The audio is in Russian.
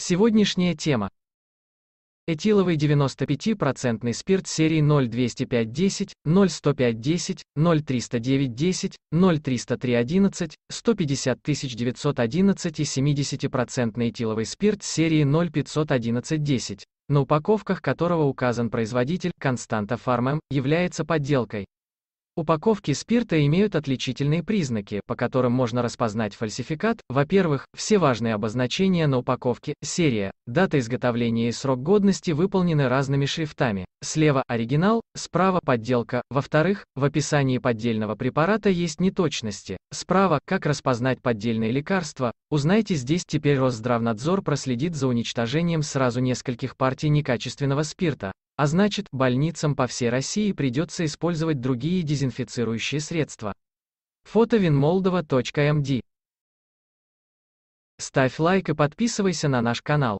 Сегодняшняя тема. Этиловый 95% спирт серии 02510, 01510, 03910, 03311, 150911 и 70% этиловый спирт серии 0511110, на упаковках которого указан производитель, константа фармам, является подделкой. Упаковки спирта имеют отличительные признаки, по которым можно распознать фальсификат. Во-первых, все важные обозначения на упаковке, серия, дата изготовления и срок годности выполнены разными шрифтами. Слева – оригинал, справа – подделка. Во-вторых, в описании поддельного препарата есть неточности. Справа – как распознать поддельные лекарства. Узнайте здесь теперь Росздравнадзор проследит за уничтожением сразу нескольких партий некачественного спирта. А значит, больницам по всей России придется использовать другие дезинфицирующие средства. Фото winmoldova.md эм Ставь лайк и подписывайся на наш канал.